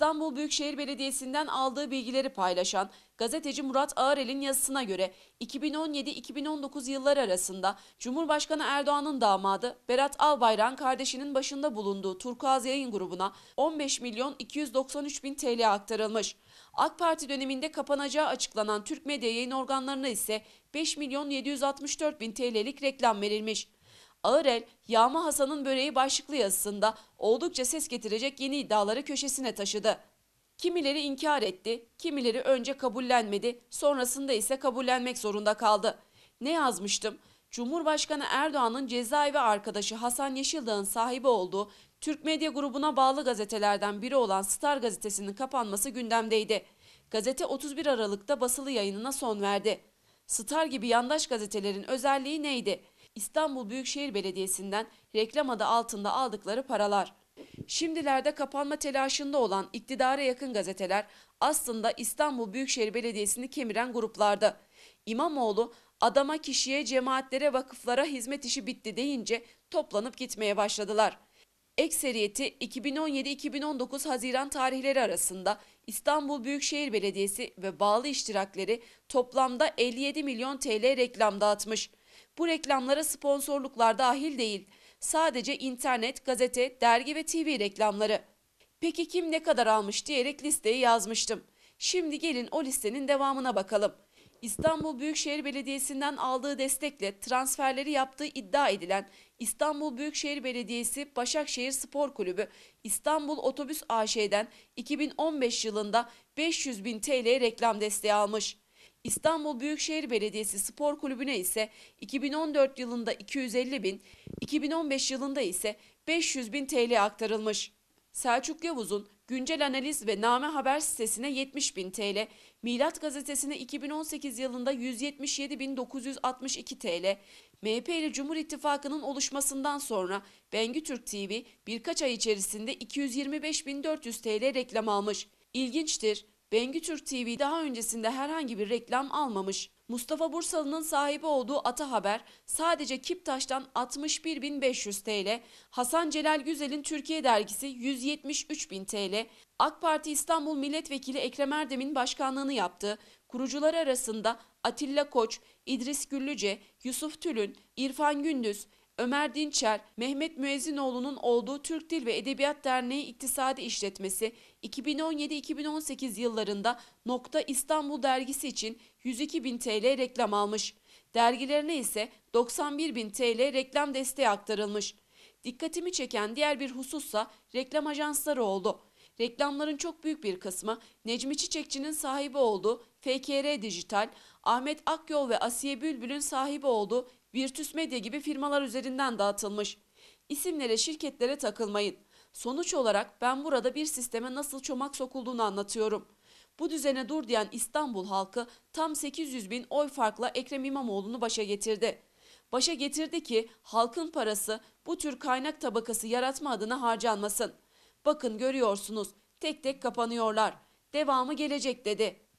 İstanbul Büyükşehir Belediyesi'nden aldığı bilgileri paylaşan gazeteci Murat Ağrel'in yazısına göre 2017-2019 yılları arasında Cumhurbaşkanı Erdoğan'ın damadı Berat Albayrak'ın kardeşinin başında bulunduğu Turkuaz Yayın Grubu'na 15 milyon 293 bin TL aktarılmış. AK Parti döneminde kapanacağı açıklanan Türk medya yayın organlarına ise 5 milyon 764 bin TL'lik reklam verilmiş. Ağır Yağma Hasan'ın böreği başlıklı yazısında oldukça ses getirecek yeni iddiaları köşesine taşıdı. Kimileri inkar etti, kimileri önce kabullenmedi, sonrasında ise kabullenmek zorunda kaldı. Ne yazmıştım? Cumhurbaşkanı Erdoğan'ın cezaevi arkadaşı Hasan Yeşildağ'ın sahibi olduğu Türk medya grubuna bağlı gazetelerden biri olan Star gazetesinin kapanması gündemdeydi. Gazete 31 Aralık'ta basılı yayınına son verdi. Star gibi yandaş gazetelerin özelliği neydi? İstanbul Büyükşehir Belediyesi'nden reklam adı altında aldıkları paralar. Şimdilerde kapanma telaşında olan iktidara yakın gazeteler aslında İstanbul Büyükşehir Belediyesi'ni kemiren gruplardı. İmamoğlu adama kişiye cemaatlere vakıflara hizmet işi bitti deyince toplanıp gitmeye başladılar. Ekseriyeti 2017-2019 Haziran tarihleri arasında İstanbul Büyükşehir Belediyesi ve bağlı iştirakleri toplamda 57 milyon TL reklam dağıtmış. Bu reklamlara sponsorluklar dahil değil. Sadece internet, gazete, dergi ve TV reklamları. Peki kim ne kadar almış diyerek listeyi yazmıştım. Şimdi gelin o listenin devamına bakalım. İstanbul Büyükşehir Belediyesi'nden aldığı destekle transferleri yaptığı iddia edilen İstanbul Büyükşehir Belediyesi Başakşehir Spor Kulübü İstanbul Otobüs AŞ'den 2015 yılında 500 bin TL reklam desteği almış. İstanbul Büyükşehir Belediyesi Spor Kulübü'ne ise 2014 yılında 250 bin, 2015 yılında ise 500 bin TL aktarılmış. Selçuk Yavuz'un Güncel Analiz ve Name Haber sitesine 70 bin TL, Milat Gazetesi'ne 2018 yılında 177.962 TL, MHP ile Cumhur İttifakı'nın oluşmasından sonra Bengü Türk TV birkaç ay içerisinde 225.400 TL reklam almış. İlginçtir, Bengü TV daha öncesinde herhangi bir reklam almamış. Mustafa Bursalı'nın sahibi olduğu Ata Haber sadece Kiptaş'tan 61.500 TL, Hasan Celal Güzel'in Türkiye dergisi 173.000 TL, AK Parti İstanbul Milletvekili Ekrem Erdem'in başkanlığını yaptı. Kurucular arasında Atilla Koç, İdris Güllüce, Yusuf Tülün, İrfan Gündüz, Ömer Dinçer, Mehmet Müezzinoğlu'nun olduğu Türk Dil ve Edebiyat Derneği İktisadi İşletmesi 2017-2018 yıllarında Nokta İstanbul dergisi için 102 bin TL reklam almış. Dergilerine ise 91 bin TL reklam desteği aktarılmış. Dikkatimi çeken diğer bir husussa reklam ajansları oldu. Reklamların çok büyük bir kısmı Necmi Çiçekçi'nin sahibi olduğu FKR Dijital, Ahmet Akyol ve Asiye Bülbül'ün sahibi olduğu Virtus Medya gibi firmalar üzerinden dağıtılmış. İsimlere, şirketlere takılmayın. Sonuç olarak ben burada bir sisteme nasıl çomak sokulduğunu anlatıyorum. Bu düzene dur diyen İstanbul halkı tam 800 bin oy farkla Ekrem İmamoğlu'nu başa getirdi. Başa getirdi ki halkın parası bu tür kaynak tabakası yaratma adına harcanmasın. Bakın görüyorsunuz tek tek kapanıyorlar. Devamı gelecek dedi.